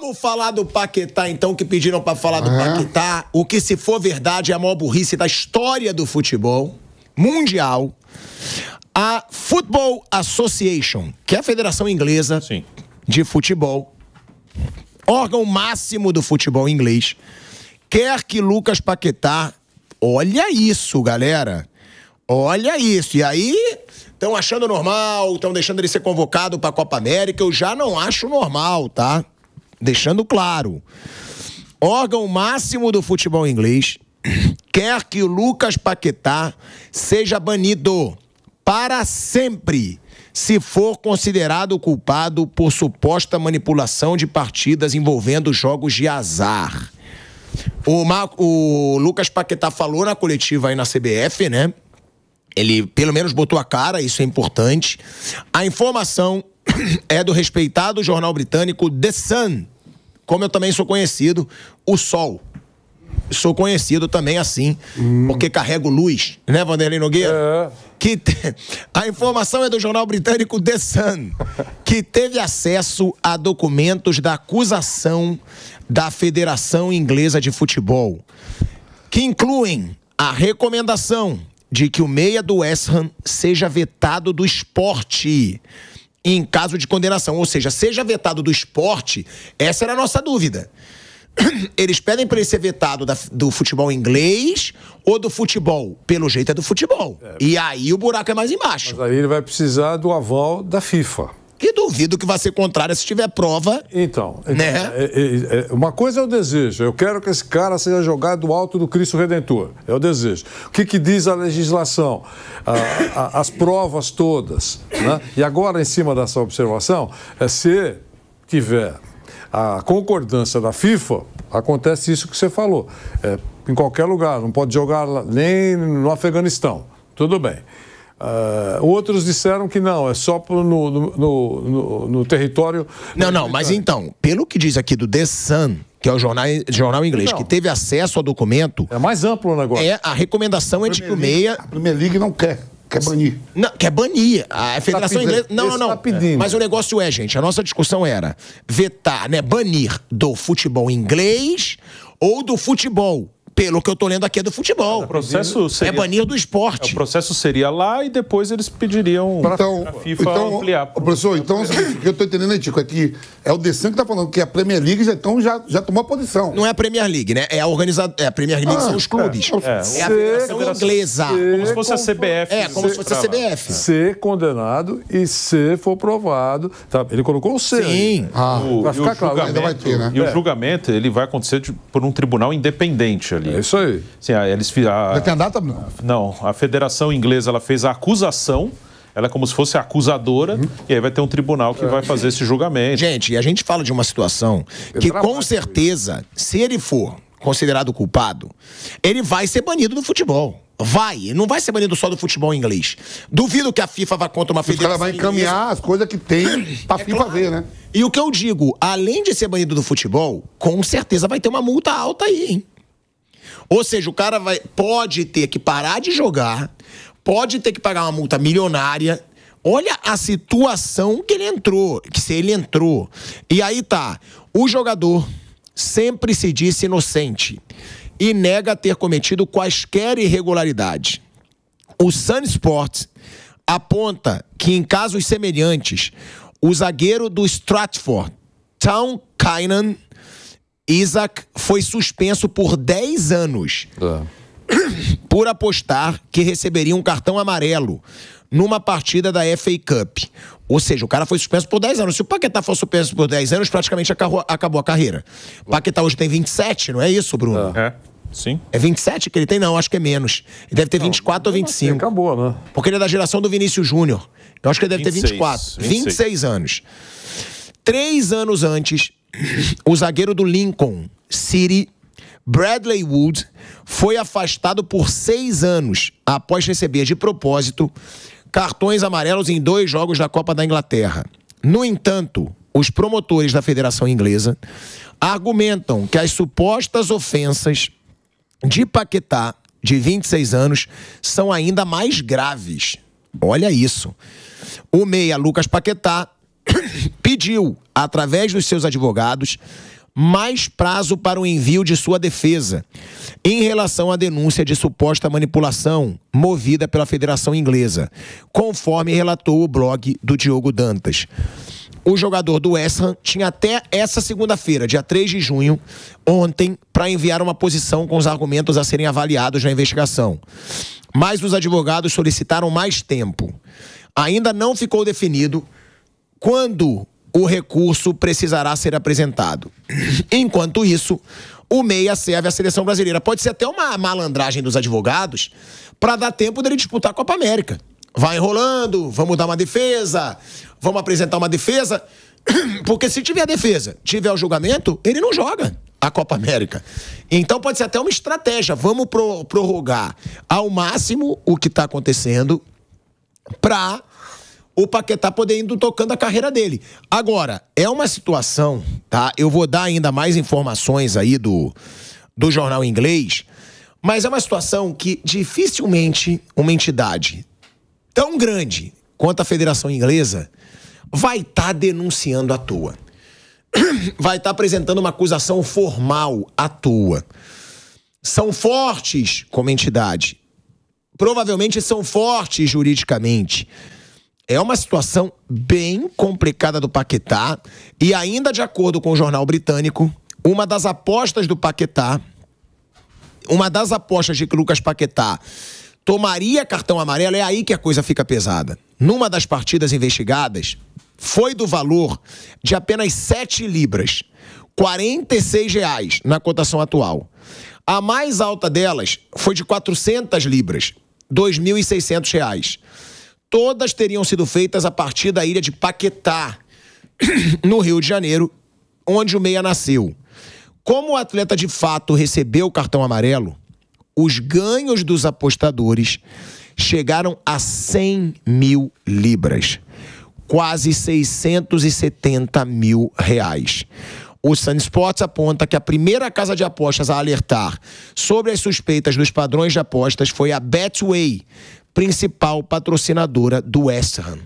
Vamos falar do Paquetá, então, que pediram para falar do é. Paquetá. O que, se for verdade, é a maior burrice da história do futebol mundial. A Football Association, que é a federação inglesa Sim. de futebol, órgão máximo do futebol inglês, quer que Lucas Paquetá. Olha isso, galera. Olha isso. E aí, estão achando normal, estão deixando ele ser convocado para a Copa América. Eu já não acho normal, tá? deixando claro. Órgão máximo do futebol inglês quer que o Lucas Paquetá seja banido para sempre se for considerado culpado por suposta manipulação de partidas envolvendo jogos de azar. O, o Lucas Paquetá falou na coletiva aí na CBF, né? Ele pelo menos botou a cara, isso é importante. A informação é do respeitado jornal britânico The Sun como eu também sou conhecido, o Sol. Sou conhecido também assim, hum. porque carrego luz, né, Vanderlei Nogueira? É. Que te... A informação é do jornal britânico The Sun, que teve acesso a documentos da acusação da Federação Inglesa de Futebol, que incluem a recomendação de que o meia do West Ham seja vetado do esporte em caso de condenação. Ou seja, seja vetado do esporte, essa era a nossa dúvida. Eles pedem para ele ser vetado da, do futebol inglês ou do futebol? Pelo jeito é do futebol. É. E aí o buraco é mais embaixo. Mas aí ele vai precisar do aval da FIFA que duvido que vá ser contrária se tiver prova. Então, então né? É, é, é, é, uma coisa é o desejo. Eu quero que esse cara seja jogado alto do Cristo Redentor. É o desejo. O que, que diz a legislação? A, a, as provas todas. Né? E agora, em cima dessa observação, é se tiver a concordância da FIFA, acontece isso que você falou. É, em qualquer lugar, não pode jogar nem no Afeganistão. Tudo bem. Uh, outros disseram que não, é só no, no, no, no território. Não, não, mas então, pelo que diz aqui do The Sun, que é o jornal, jornal inglês, então. que teve acesso ao documento. É mais amplo o negócio. É, a recomendação a é de que o Meia. A Premier League não quer. Quer banir. Não, quer banir. A tá Federação tá Inglesa. Não, não, não. Tá Mas o negócio é, gente, a nossa discussão era vetar, né? Banir do futebol inglês ou do futebol pelo que eu estou lendo aqui, é do futebol. O processo é seria... É banir do esporte. É, o processo seria lá e depois eles pediriam então, a FIFA então, ampliar. Pro... Professor, então é o que eu estou entendendo, é, Tico, é que é o Desan que está falando que a Premier League já, então, já, já tomou a posição. Não é a Premier League, né? É a organizada. É a Premier League ah, são os clubes. É, é, é a Federação Inglesa. Como se fosse a CBF. É, como se fosse a CBF. Ser condenado e se for provado. Tá? Ele colocou o C. Sim. Ah, o, vai ficar claro. Ainda vai ter, né? E o julgamento ele vai acontecer de, tipo, por um tribunal independente ali ali. É isso aí. Sim, eles a, Já tem a data? Não. não, a Federação Inglesa ela fez a acusação ela é como se fosse acusadora, uhum. e aí vai ter um tribunal que é. vai fazer esse julgamento. Gente, e a gente fala de uma situação é que, com certeza, se ele for considerado culpado, ele vai ser banido do futebol. Vai, não vai ser banido só do futebol inglês. Duvido que a FIFA vá contra uma federação. Ela vai encaminhar as coisas que tem pra é FIFA claro. ver, né? E o que eu digo, além de ser banido do futebol, com certeza vai ter uma multa alta aí, hein? Ou seja, o cara vai, pode ter que parar de jogar, pode ter que pagar uma multa milionária. Olha a situação que ele entrou, que se ele entrou. E aí tá, o jogador sempre se disse inocente e nega ter cometido quaisquer irregularidade. O Sun Sports aponta que em casos semelhantes, o zagueiro do Stratford, Town Kynan, Isaac foi suspenso por 10 anos é. por apostar que receberia um cartão amarelo numa partida da FA Cup. Ou seja, o cara foi suspenso por 10 anos. Se o Paquetá for suspenso por 10 anos, praticamente acabou, acabou a carreira. O Paquetá hoje tem 27, não é isso, Bruno? É. é sim. É 27 que ele tem? Não, acho que é menos. Ele deve ter não, 24 ou 25. Assim, acabou, né? Porque ele é da geração do Vinícius Júnior. Eu acho que ele deve 26, ter 24. 26, 26 anos. Três anos antes, o zagueiro do Lincoln City, Bradley Wood, foi afastado por seis anos após receber de propósito cartões amarelos em dois jogos da Copa da Inglaterra. No entanto, os promotores da Federação Inglesa argumentam que as supostas ofensas de Paquetá, de 26 anos, são ainda mais graves. Olha isso. O meia Lucas Paquetá pediu, através dos seus advogados, mais prazo para o envio de sua defesa em relação à denúncia de suposta manipulação movida pela Federação Inglesa, conforme relatou o blog do Diogo Dantas. O jogador do West Ham tinha até essa segunda-feira, dia 3 de junho, ontem, para enviar uma posição com os argumentos a serem avaliados na investigação. Mas os advogados solicitaram mais tempo. Ainda não ficou definido quando o recurso precisará ser apresentado. Enquanto isso, o meia serve à seleção brasileira. Pode ser até uma malandragem dos advogados para dar tempo dele disputar a Copa América. Vai enrolando, vamos dar uma defesa, vamos apresentar uma defesa, porque se tiver defesa, tiver o julgamento, ele não joga a Copa América. Então pode ser até uma estratégia, vamos pro prorrogar ao máximo o que está acontecendo para o Paquetá poder indo tocando a carreira dele. Agora, é uma situação, tá? Eu vou dar ainda mais informações aí do, do jornal inglês, mas é uma situação que dificilmente uma entidade tão grande quanto a Federação Inglesa vai estar tá denunciando à toa. Vai estar tá apresentando uma acusação formal à toa. São fortes como entidade. Provavelmente são fortes juridicamente é uma situação bem complicada do Paquetá. E ainda de acordo com o jornal britânico, uma das apostas do Paquetá, uma das apostas de que Lucas Paquetá tomaria cartão amarelo, é aí que a coisa fica pesada. Numa das partidas investigadas, foi do valor de apenas 7 libras, 46 reais na cotação atual. A mais alta delas foi de 400 libras, 2.600 reais. Todas teriam sido feitas a partir da ilha de Paquetá, no Rio de Janeiro, onde o Meia nasceu. Como o atleta de fato recebeu o cartão amarelo, os ganhos dos apostadores chegaram a 100 mil libras, quase 670 mil reais. O Sun Sports aponta que a primeira casa de apostas a alertar sobre as suspeitas dos padrões de apostas foi a Betway, principal patrocinadora do West Ham.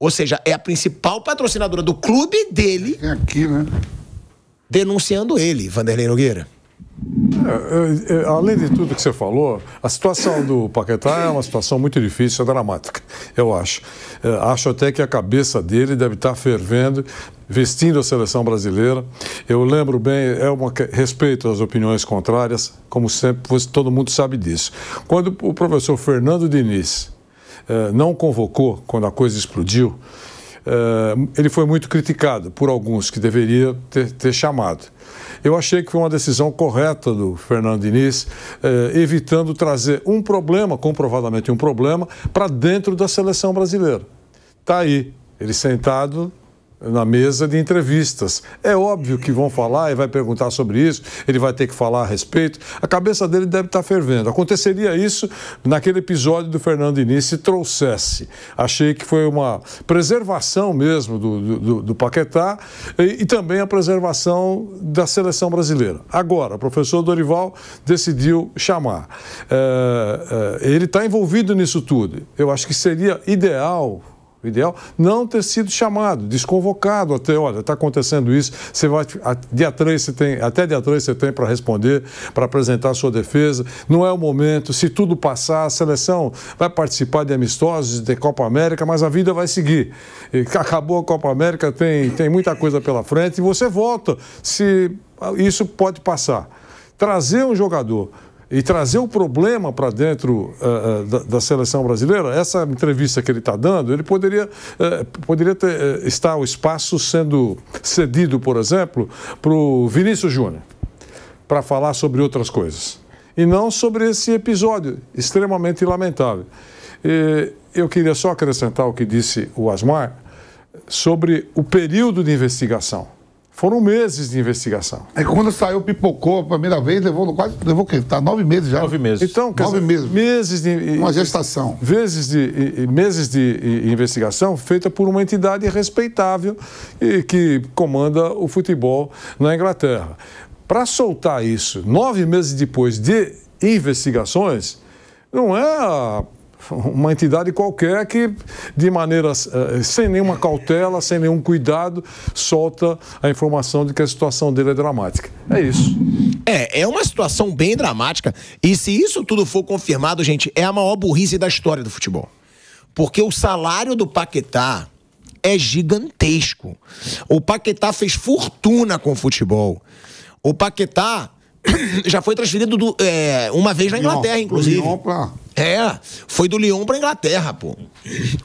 Ou seja, é a principal patrocinadora do clube dele. É aqui, né? Denunciando ele, Vanderlei Nogueira. É, é, é, além de tudo que você falou, a situação do Paquetá é uma situação muito difícil, é dramática, eu acho. É, acho até que a cabeça dele deve estar fervendo, vestindo a seleção brasileira. Eu lembro bem, é uma respeito às opiniões contrárias, como sempre, todo mundo sabe disso. Quando o professor Fernando Diniz eh, não convocou quando a coisa explodiu, eh, ele foi muito criticado por alguns que deveria ter, ter, chamado. Eu achei que foi uma decisão correta do Fernando Diniz, eh, evitando trazer um problema, comprovadamente um problema, para dentro da seleção brasileira. Está aí, ele sentado na mesa de entrevistas. É óbvio que vão falar e vai perguntar sobre isso, ele vai ter que falar a respeito. A cabeça dele deve estar fervendo. Aconteceria isso naquele episódio do Fernando Diniz se trouxesse. Achei que foi uma preservação mesmo do, do, do Paquetá e, e também a preservação da seleção brasileira. Agora, o professor Dorival decidiu chamar. É, é, ele está envolvido nisso tudo. Eu acho que seria ideal ideal, não ter sido chamado, desconvocado até, olha, está acontecendo isso, você vai, dia 3 você tem, até dia 3 você tem para responder, para apresentar a sua defesa, não é o momento, se tudo passar, a seleção vai participar de amistosos, de Copa América, mas a vida vai seguir. E acabou a Copa América, tem, tem muita coisa pela frente e você volta, se isso pode passar. Trazer um jogador e trazer o problema para dentro uh, da, da, seleção brasileira, essa entrevista que ele está dando, ele poderia, uh, poderia ter, estar o espaço sendo cedido, por exemplo, para o Vinícius Júnior, para falar sobre outras coisas. E não sobre esse episódio extremamente lamentável. E eu queria só acrescentar o que disse o Asmar sobre o período de investigação. Foram meses de investigação. É que quando saiu, pipocou a primeira vez, levou quase. Levou o quê? Tá nove meses já. Nove meses. Então, nove dizer, meses. Meses de. Uma gestação. Meses de, meses de investigação feita por uma entidade respeitável e que comanda o futebol na Inglaterra. Para soltar isso, nove meses depois de investigações, não é uma entidade qualquer que, de maneira eh, sem nenhuma cautela, sem nenhum cuidado, solta a informação de que a situação dele é dramática. É isso. É, é uma situação bem dramática. E se isso tudo for confirmado, gente, é a maior burrice da história do futebol. Porque o salário do Paquetá é gigantesco. O Paquetá fez fortuna com o futebol. O Paquetá já foi transferido do, é, uma vez na Inglaterra, inclusive. Lyon pra... É, foi do Lyon para Inglaterra, pô.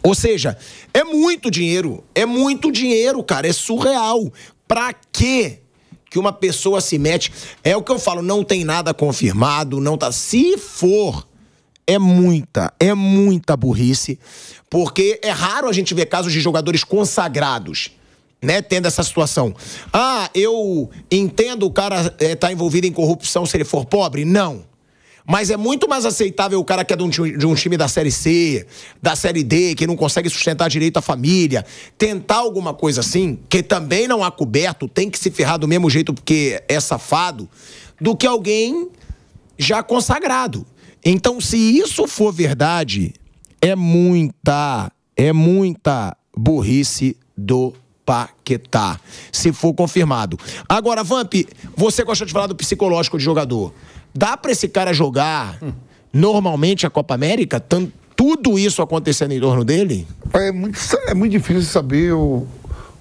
Ou seja, é muito dinheiro, é muito dinheiro, cara, é surreal. Pra quê? Que uma pessoa se mete. É o que eu falo, não tem nada confirmado, não tá. Se for, é muita, é muita burrice, porque é raro a gente ver casos de jogadores consagrados. Né, tendo essa situação. Ah, eu entendo o cara estar eh, é, tá envolvido em corrupção se ele for pobre? Não. Mas é muito mais aceitável o cara que é de um, de um, time da Série C, da Série D, que não consegue sustentar direito a família, tentar alguma coisa assim, que também não há coberto, tem que se ferrar do mesmo jeito porque é safado, do que alguém já consagrado. Então, se isso for verdade, é muita, é muita burrice do Paquetá, se for confirmado. Agora, Vamp, você gosta de falar do psicológico de jogador. Dá para esse cara jogar hum. normalmente a Copa América? Tanto, tudo isso acontecendo em torno dele? É muito, é muito difícil saber o,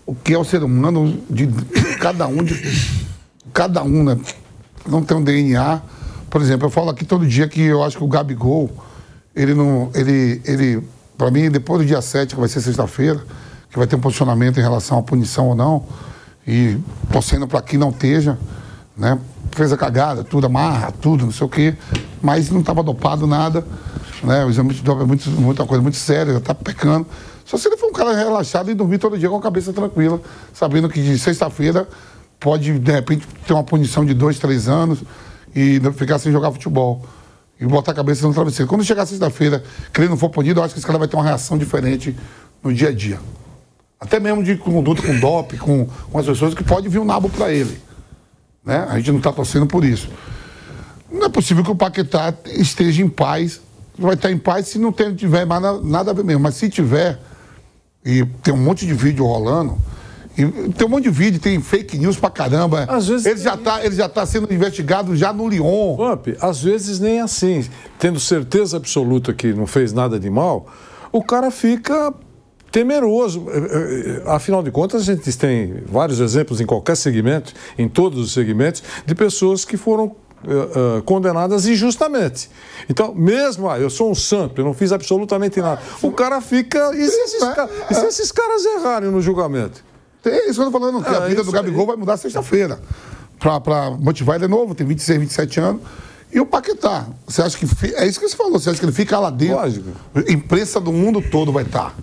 o que é o ser humano de cada um, de cada um, né? Não tem um DNA. Por exemplo, eu falo aqui todo dia que eu acho que o Gabigol, ele não. ele, ele para mim, depois do dia 7, que vai ser sexta-feira, que vai ter um posicionamento em relação à punição ou não, e torcendo para que não esteja, né? fez a cagada, tudo, amarra, tudo, não sei o quê, mas não estava dopado nada, né? O exame de dopa é muito, muita coisa muito séria, já está pecando. Só se ele for um cara relaxado e dormir todo dia com a cabeça tranquila, sabendo que de sexta-feira pode, de repente, ter uma punição de dois, três anos e ficar sem jogar futebol. E botar a cabeça no travesseiro. Quando chegar sexta-feira, que ele não for punido, eu acho que esse cara vai ter uma reação diferente no dia a dia. Até mesmo de conduta com dop, com, com as pessoas que pode vir um nabo para ele. Né? A gente não está torcendo por isso. Não é possível que o Paquetá esteja em paz. Vai estar em paz se não tiver mais nada a ver mesmo. Mas se tiver, e tem um monte de vídeo rolando, e tem um monte de vídeo, tem fake news pra caramba. Às vezes ele, já tá, ele já tá sendo investigado já no Lyon. Pop, às vezes nem assim. Tendo certeza absoluta que não fez nada de mal, o cara fica temeroso. Eh, eh, afinal de contas, a gente tem vários exemplos em qualquer segmento, em todos os segmentos, de pessoas que foram Uh, condenadas injustamente. Então, mesmo, ah, eu sou um santo, eu não fiz absolutamente nada. O cara fica. E se esses, é, e se é. esses caras errarem no julgamento? Tem isso que eu tô falando, que a ah, vida do Gabigol aí. vai mudar sexta-feira. Para motivar ele é novo, tem 26, 27 anos. E o Paquetá? Você acha que. É isso que você falou, você acha que ele fica lá dentro? Lógico. Imprensa do mundo todo vai estar. Tá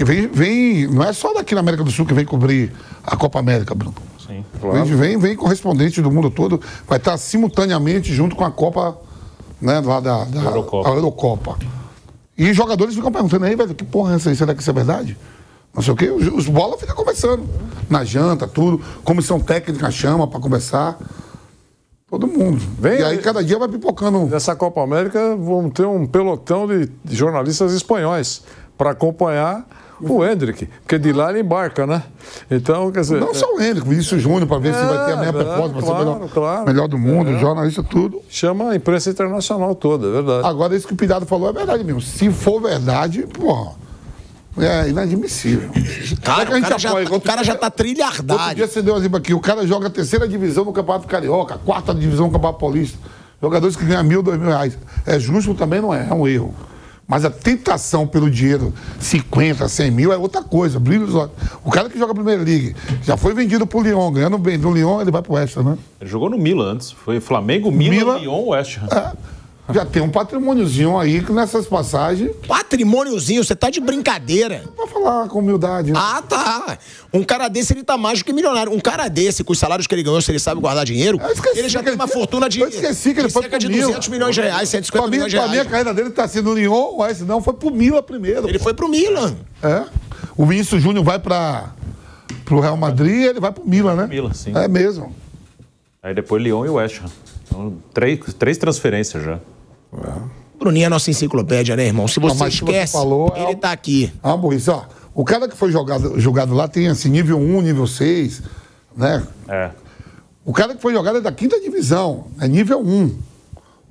que vem, vem, não é só daqui na América do Sul que vem cobrir a Copa América, Bruno. Sim, claro. Vem, vem, correspondente do mundo todo, vai estar simultaneamente junto com a Copa, né, lá da, da Eurocopa. Eurocopa. E jogadores ficam perguntando aí, velho, que porra é essa aí? Será que isso é verdade? Não sei o quê, os, os bola ficam conversando. Na janta, tudo. Comissão técnica chama para conversar. Todo mundo. Vem, e aí cada dia vai pipocando. Nessa Copa América vão ter um pelotão de jornalistas espanhóis para acompanhar o Hendrick, porque de lá ele embarca, né? Então, quer dizer. Não só o Hendrick, Vinícius Júnior, para ver é, se vai ter a minha é, performance, é, claro, ser melhor, claro. melhor do mundo, é. jornalista, tudo. Chama a imprensa internacional toda, é verdade. Agora, isso que o Pirado falou é verdade mesmo. Se for verdade, pô. É inadmissível. Cara, tá, o, cara já, tá- o cara já tá trilhardário. Outro dia você deu aqui. O cara joga a terceira divisão no Campeonato Carioca, a quarta divisão no Campeonato Paulista. Jogadores que ganham mil, dois mil reais. É justo também, não é? É um erro. Mas a tentação pelo dinheiro, 50, 100 mil, é outra coisa. Brilho os olhos. O cara que joga a Primeira liga já foi vendido pro Lyon, ganhando bem do Lyon, ele vai pro West Ham, né? Ele jogou no Milan antes. Foi Flamengo, Milan, Milan Lyon, West Ham. É. Já tem um patrimôniozinho aí que nessas passagens. Patrimôniozinho? Você tá de brincadeira. Pra falar com humildade. Né? Ah, tá. Um cara desse, ele tá mais do que milionário. Um cara desse, com os salários que ele ganhou, se ele sabe guardar dinheiro, ele já tem uma ele... fortuna de. Eu esqueci que ele foi cerca pro de Mila. 200 milhões de reais, 150 mim, milhões de reais. Pra mim, a carreira dele tá sendo Lyon, mas não, foi pro Milan primeiro. Ele pô. foi pro Milan É. O Vinícius Júnior vai pra, pro Real Madrid e ele vai pro Milan né? Milan sim. É mesmo. Aí depois Lyon e West Ham. Então, três, três transferências já. É. Bruninho é nossa enciclopédia, né, irmão? Se você Não, esquece, você falou, é ele tá aqui. Ah, Maurício, ó, o cara que foi jogado, julgado lá tem, assim, nível 1, nível 6, né? É. O cara que foi jogado é da quinta divisão, é nível 1.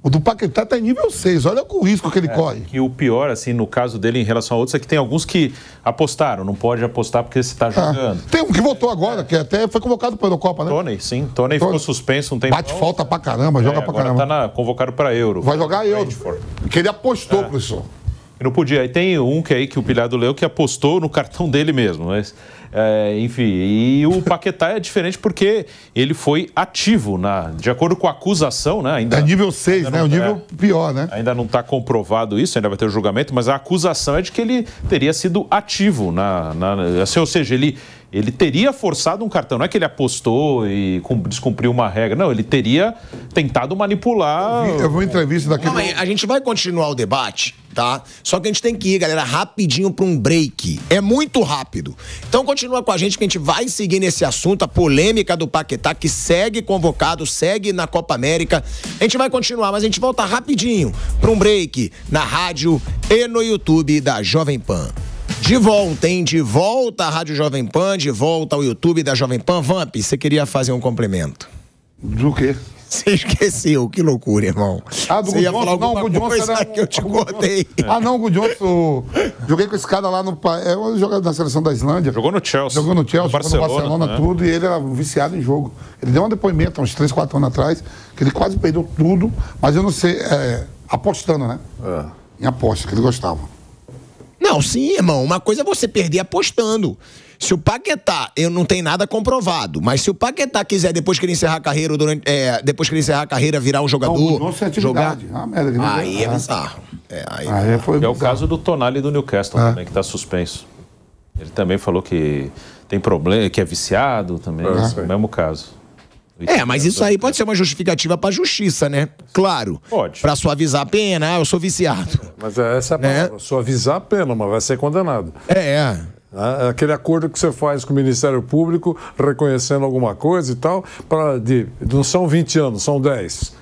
O do Paquetá está em nível 6, olha o risco que ele é, corre. E o pior, assim, no caso dele em relação a outros, é que tem alguns que apostaram, não pode apostar porque você está ah, jogando. tem um que voltou agora, é. que até foi convocado para a Eurocopa, né? Tony, sim. Tony, Tony. ficou suspenso um tempo. Bate falta pra caramba, é, joga pra caramba. Tá na, convocado para Euro. Vai jogar Euro. Porque Que ele apostou, é. professor. Eu não podia. Aí tem um que aí que o Pilhado leu que apostou no cartão dele mesmo, mas. É, enfim, e o Paquetá é diferente porque ele foi ativo, na, de acordo com a acusação, né? Ainda, é nível 6, né? Não, o tá- nível é, pior, né? Ainda não está comprovado isso, ainda vai ter o julgamento, mas a acusação é de que ele teria sido ativo na. na assim, ou seja, ele. Ele teria forçado um cartão, não é que ele apostou e descumpriu uma regra, não, ele teria tentado manipular. Eu vi, eu vi uma entrevista daquele. Não, a gente vai continuar o debate tá? Só que a gente tem que ir, galera, rapidinho para um break. É muito rápido. Então continua com a gente que a gente vai seguir nesse assunto, a polêmica do Paquetá que segue convocado, segue na Copa América. A gente vai continuar, mas a gente volta rapidinho para um break na rádio e no YouTube da Jovem Pan. De volta, hein? De volta à Rádio Jovem Pan, de volta ao YouTube da Jovem Pan. Vamp, você queria fazer um complemento? Do quê? Você esqueceu, que loucura, irmão. Ah, do Você Não, o Johnson era que eu te contei. Ah, não, o Johnson. Joguei com esse cara lá no... É um jogador da seleção da Islândia. Jogou no Chelsea. Jogou no Chelsea, no Barcelona, no Barcelona né? tudo, e ele era viciado em jogo. Ele deu um depoimento há uns 3, 4 anos atrás, que ele quase perdeu tudo, mas eu não sei... É, apostando, né? É. Em aposta, que ele gostava. Não, sim, irmão. Uma coisa é você perder apostando. Se o Paquetá, eu não tenho nada comprovado, mas se o Paquetá quiser, depois que ele encerrar a carreira, durante, é, depois que ele encerrar a carreira, virar um jogador. Não, jogar... Ah, merda, aí é bizarro. É, aí, aí é, é bizarro. o caso do Tonali do Newcastle ah. também, que está suspenso. Ele também falou que tem problema, que é viciado também. Ah. É. o Mesmo caso. É, mas isso aí pode ser uma justificativa para a justiça, né? Claro. Pode. Para suavizar a pena, ah, eu sou viciado. Mas é essa é a né? palavra, suavizar a pena, mas vai ser condenado. É, ah, é. Aquele acordo que você faz com o Ministério Público, reconhecendo alguma coisa e tal, para de, não são 20 anos, são 10.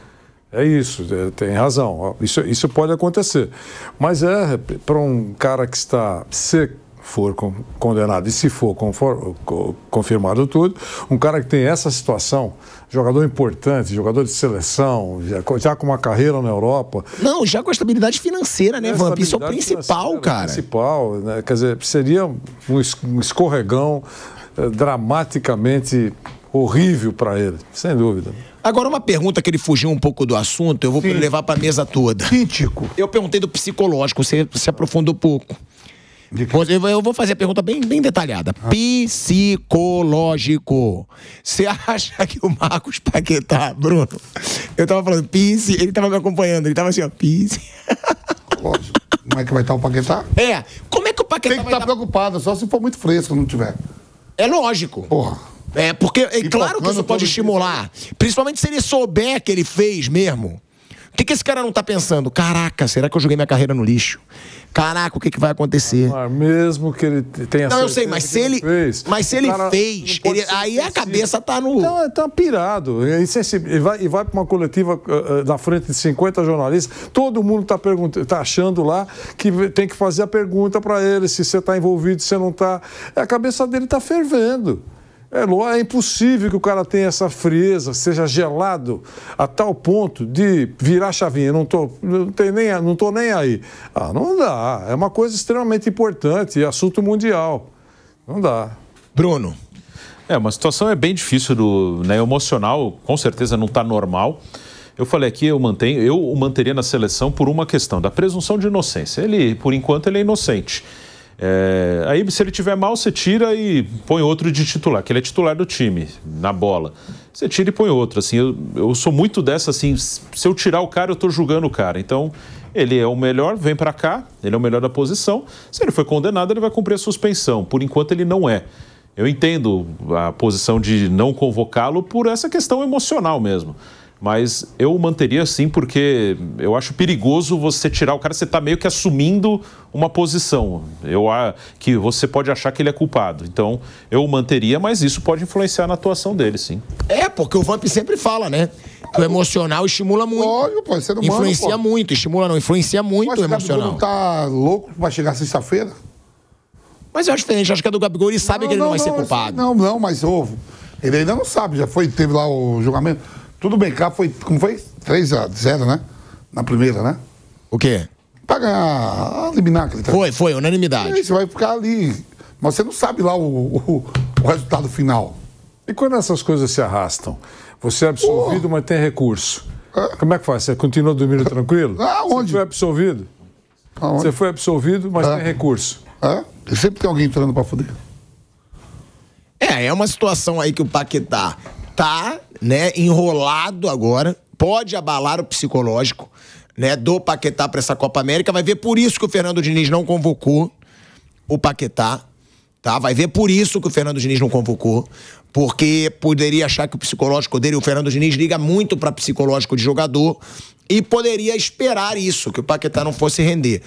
É isso, é, tem razão. Isso, isso pode acontecer. Mas é para um cara que está seco, for condenado e se for confirmado tudo, um cara que tem essa situação, jogador importante, jogador de seleção, já, com uma carreira na Europa. Não, já com a estabilidade financeira, né, é, Vamp? Isso é o principal, cara. Principal, né? Quer dizer, seria um escorregão eh, dramaticamente horrível para ele, sem dúvida. Agora, uma pergunta que ele fugiu um pouco do assunto, eu vou Sim. levar para a mesa toda. Crítico. Eu perguntei do psicológico, você se aprofundou pouco. Eu vou fazer a pergunta bem, bem detalhada. Ah. Psicológico. Você acha que o Marcos Paquetá, Bruno? Eu tava falando psi, ele tava me acompanhando, ele tava assim, ó, psi. Lógico. Como é que vai estar o Paquetá? É. Como é que o Paquetá Tem que estar tá preocupado, só se for muito fresco, não tiver. É lógico. Porra. É, porque é e claro que isso pode estimular. Isso. Principalmente se ele souber que ele fez mesmo que, que esse cara não tá pensando? Caraca, será que eu joguei minha carreira no lixo? Caraca, o que, que vai acontecer? Ah, mesmo que ele tenha Não, eu sei, mas se ele, fez, mas se ele fez, ele, aí a cabeça tá no. Então, tá pirado. É e vai, e vai para uma coletiva eh, eh, na frente de 50 jornalistas, todo mundo tá, perguntando, tá achando lá que tem que fazer a pergunta para ele se você tá envolvido, se você não tá. A cabeça dele tá fervendo. É, é impossível que o cara tenha essa frieza, seja gelado a tal ponto de virar chavinha. Não tô, não tem nem, não tô nem aí. Ah, não dá. É uma coisa extremamente importante, assunto mundial. Não dá. Bruno. É, uma situação é bem difícil do, né, emocional, com certeza não está normal. Eu falei aqui, eu mantenho, eu o manteria na seleção por uma questão da presunção de inocência. Ele, por enquanto, ele é inocente. É, aí, se ele tiver mal, você tira e põe outro de titular, que ele é titular do time, na bola. Você tira e põe outro. Assim, eu, eu sou muito dessa, assim, se eu tirar o cara, eu estou julgando o cara. Então, ele é o melhor, vem para cá, ele é o melhor da posição. Se ele foi condenado, ele vai cumprir a suspensão. Por enquanto, ele não é. Eu entendo a posição de não convocá-lo por essa questão emocional mesmo. Mas eu manteria assim porque eu acho perigoso você tirar o cara, você está meio que assumindo uma posição eu, que você pode achar que ele é culpado. Então eu manteria, mas isso pode influenciar na atuação dele, sim. É, porque o Vamp sempre fala, né? Que o emocional estimula muito. Óbvio, pô, ser humano, Influencia pô. muito, estimula não, influencia muito mas o emocional. Mas tá louco para chegar sexta-feira? Mas eu acho diferente, eu acho que é do Gabigol, ele sabe não, que ele não, não vai não, ser culpado. Não, não, mas ovo. Ele ainda não sabe, já foi, teve lá o julgamento. Tudo bem, cá foi, como foi? 3 a 0 né? Na primeira, né? O quê? Pra ganhar, eliminar aquele treino. Foi, foi, unanimidade. Aí você vai ficar ali. Mas você não sabe lá o, o, o resultado final. E quando essas coisas se arrastam? Você é absolvido, oh. mas tem recurso. É. Como é que faz? Você continua dormindo tranquilo? Ah, onde? Você foi absolvido. Você foi absolvido, mas é. tem recurso. É? Sempre tem alguém entrando pra foder. É, é uma situação aí que o Paquetá tá, né, enrolado agora, pode abalar o psicológico, né, do Paquetá para essa Copa América. Vai ver por isso que o Fernando Diniz não convocou o Paquetá, tá? Vai ver por isso que o Fernando Diniz não convocou, porque poderia achar que o psicológico dele, o Fernando Diniz liga muito para psicológico de jogador e poderia esperar isso, que o Paquetá não fosse render.